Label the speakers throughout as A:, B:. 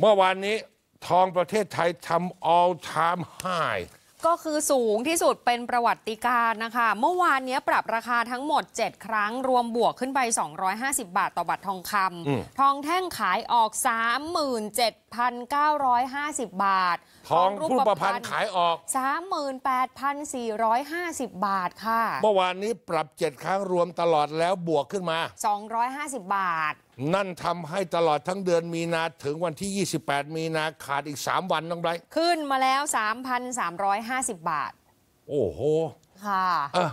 A: เมื่อวานนี้ทองประเทศไทยทำ all time high
B: ก็คือสูงที่สุดเป็นประวัติการนะคะ เมื่อวานนี้ปรับราคาทั้งหมด 7 ครั้งรวมบวกขึ้นไป 250 บาทต่อบาททองคำทองแท่งขายออก 37,950 บาท ทองรูปพรรณขายออก 38,450 บาทค่ะ เมื่อ
A: วานนี้ปรับ 7 ครั้งรวมตลอดแล้วบวกขึ้นมา 250 บาทนั่นทำให้ตลอดทั้งเดือนมีนาถึงวันที่ 28 มีนาขาดอีก 3 วันน้องไบร
B: ขึ้นมาแล้ว 3,350 บาท โอ้โหค่ะเอ
A: อ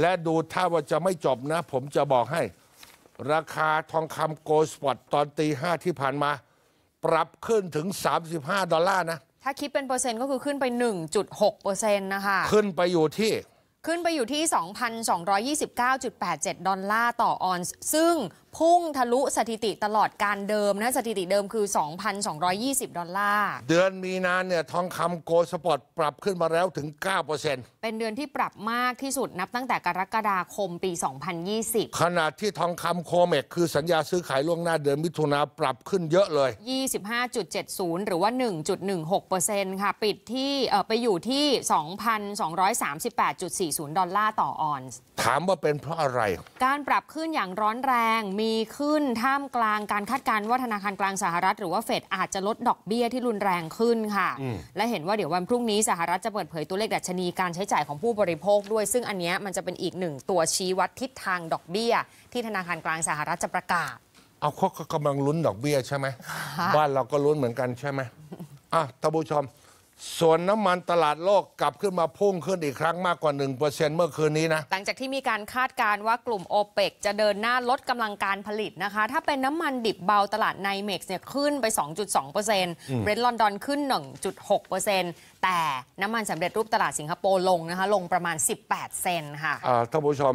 A: และดูถ้าว่าจะไม่จบนะ ผมจะบอกให้ราคาทองคำโกลด์สปอตตอนตีห้าที่ผ่านมา ปรับขึ้นถึง 35 ดอลลาร์นะ
B: ถ้าคิดเป็นเปอร์เซ็นต์ก็คือขึ้นไป 1.6เปอร์เซ็นต์นะคะ
A: ขึ้นไปอยู่ที่
B: ขึ้นไปอยู่ที่ 2,229.87 ดอลลาร์ต่อออนซ์ซึ่งพุ่งทะลุสถิติตลอดการเดิมนะสถิติเดิมคือ 2,220 ดอลลาร์
A: เดือนมีนาเนี่ยทองคำโกลสปอร์ตปรับขึ้นมาแล้วถึง 9%
B: เป็นเดือนที่ปรับมากที่สุดนับตั้งแต่กรกฎาคมปี 2020
A: ขณะที่ทองคำโคเมกคือสัญญาซื้อขายล่วงหน้าเดือนมิถุนาปรับขึ้นเยอะเลย
B: 25.70 หรือว่า 1.16%ค่ะปิดที่ไปอยู่ที่ 2,238.40 ดอลลาร์ต่อออนซ์
A: ถามว่าเป็นเพราะอะไร
B: การปรับขึ้นอย่างร้อนแรงมีมีขึ้นท่ามกลางการคาดการณ์ว่าธนาคารกลางสหรัฐหรือว่าเฟดอาจจะลดดอกเบี้ยที่รุนแรงขึ้นค่ะ และเห็นว่าเดี๋ยววันพรุ่งนี้สหรัฐจะเปิดเผยตัวเลขดัชนีการใช้จ่ายของผู้บริโภคด้วยซึ่งอันนี้มันจะเป็นอีกหนึ่งตัวชี้วัดทิศทางดอกเบี้ย ที่ธนาคารกลางสหรัฐจะประกาศ
A: เอาเขากำลังลุ้นดอกเบี้ยใช่ไหมบ้านเราก็ลุ้นเหมือนกันใช่ไหมอ่ะท่านผู้ชมส่วนน้ำมันตลาดโลกกลับขึ้นมาพุ่ง ขึ้นอีกครั้งมากกว่า 1%เมื่อคืนนี้นะ
B: หลังจากที่มีการคาดการณ์ว่ากลุ่มโอเปกจะเดินหน้าลดกำลังการผลิตนะคะ ถ้าเป็นน้ำมันดิบเบาตลาดไนเม็กซ์เนี่ยขึ้นไป 2.2%เบรนท์ลอนดอนขึ้น 1.6%แต่น้ำมันสำเร็จรูปตลาดสิงคโปร์ลงนะคะ ลงประมาณ 18 เซนค่ะ
A: ท่านผู้ชม